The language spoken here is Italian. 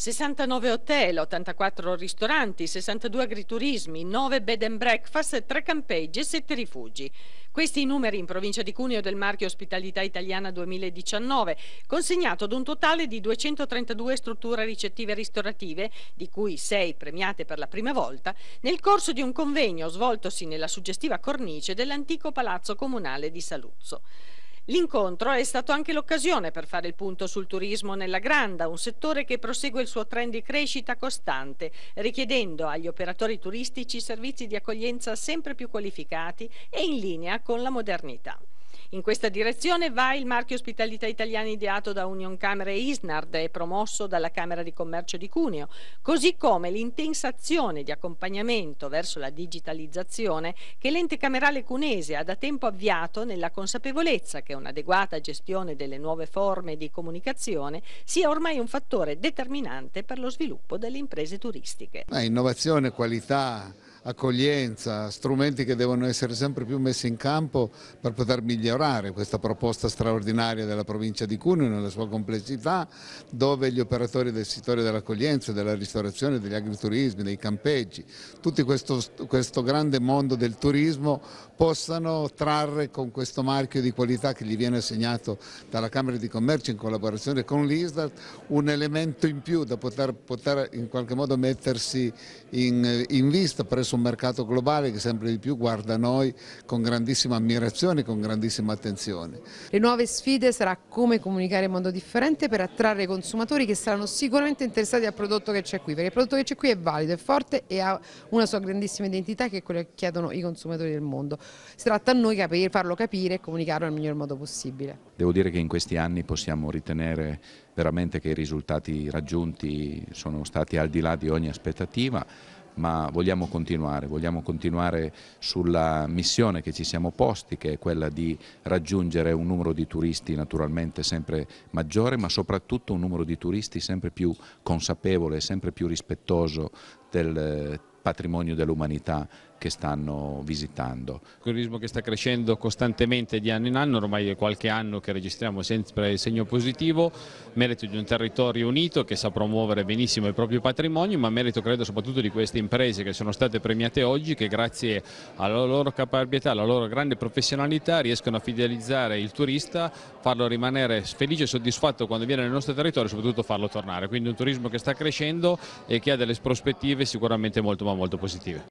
69 hotel, 84 ristoranti, 62 agriturismi, 9 bed and breakfast, 3 campeggi e 7 rifugi. Questi i numeri in provincia di Cuneo del marchio Ospitalità Italiana 2019, consegnato ad un totale di 232 strutture ricettive ristorative, di cui 6 premiate per la prima volta, nel corso di un convegno svoltosi nella suggestiva cornice dell'antico Palazzo Comunale di Saluzzo. L'incontro è stato anche l'occasione per fare il punto sul turismo nella Granda, un settore che prosegue il suo trend di crescita costante, richiedendo agli operatori turistici servizi di accoglienza sempre più qualificati e in linea con la modernità. In questa direzione va il marchio ospitalità italiana ideato da Union Camere e Isnard e promosso dalla Camera di Commercio di Cuneo, così come l'intensazione di accompagnamento verso la digitalizzazione che l'ente camerale cunese ha da tempo avviato nella consapevolezza che un'adeguata gestione delle nuove forme di comunicazione sia ormai un fattore determinante per lo sviluppo delle imprese turistiche. Eh, innovazione, qualità, accoglienza, strumenti che devono essere sempre più messi in campo per poter migliorare questa proposta straordinaria della provincia di Cuneo nella sua complessità, dove gli operatori del settore dell'accoglienza, della ristorazione, degli agriturismi, dei campeggi, tutto questo, questo grande mondo del turismo possano trarre con questo marchio di qualità che gli viene assegnato dalla Camera di Commercio in collaborazione con l'Istat un elemento in più da poter, poter in qualche modo mettersi in, in vista presso su un mercato globale che sempre di più guarda noi con grandissima ammirazione e con grandissima attenzione. Le nuove sfide sarà come comunicare in modo differente per attrarre i consumatori che saranno sicuramente interessati al prodotto che c'è qui, perché il prodotto che c'è qui è valido, è forte e ha una sua grandissima identità che è quella che chiedono i consumatori del mondo. Si tratta a noi capire, farlo capire e comunicarlo nel miglior modo possibile. Devo dire che in questi anni possiamo ritenere veramente che i risultati raggiunti sono stati al di là di ogni aspettativa ma vogliamo continuare, vogliamo continuare sulla missione che ci siamo posti, che è quella di raggiungere un numero di turisti naturalmente sempre maggiore, ma soprattutto un numero di turisti sempre più consapevole, sempre più rispettoso del eh, patrimonio dell'umanità che stanno visitando. Il turismo che sta crescendo costantemente di anno in anno, ormai è qualche anno che registriamo sempre il segno positivo, merito di un territorio unito che sa promuovere benissimo il proprio patrimonio, ma merito credo soprattutto di queste imprese che sono state premiate oggi, che grazie alla loro caparbietà, alla loro grande professionalità riescono a fidelizzare il turista, farlo rimanere felice e soddisfatto quando viene nel nostro territorio e soprattutto farlo tornare. Quindi un turismo che sta crescendo e che ha delle prospettive sicuramente molto ma molto positive.